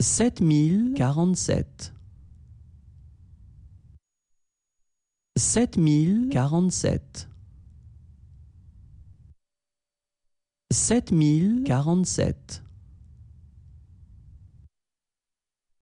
sept mille quarante-sept sept mille quarante-sept sept mille quarante-sept